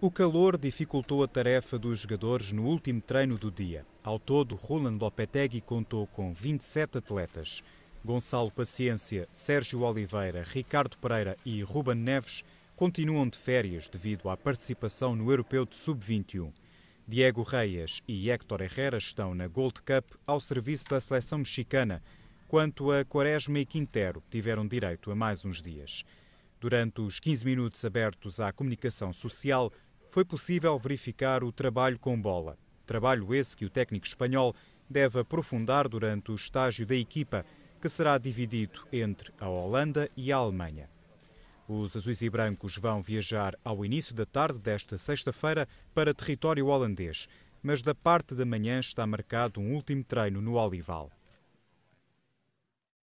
O calor dificultou a tarefa dos jogadores no último treino do dia. Ao todo, Roland Lopetegui contou com 27 atletas. Gonçalo Paciência, Sérgio Oliveira, Ricardo Pereira e Ruben Neves continuam de férias devido à participação no Europeu de Sub-21. Diego Reyes e Héctor Herrera estão na Gold Cup ao serviço da seleção mexicana, quanto a Quaresma e Quintero tiveram direito a mais uns dias. Durante os 15 minutos abertos à comunicação social, foi possível verificar o trabalho com bola. Trabalho esse que o técnico espanhol deve aprofundar durante o estágio da equipa, que será dividido entre a Holanda e a Alemanha. Os azuis e brancos vão viajar ao início da tarde desta sexta-feira para território holandês, mas da parte da manhã está marcado um último treino no Olival.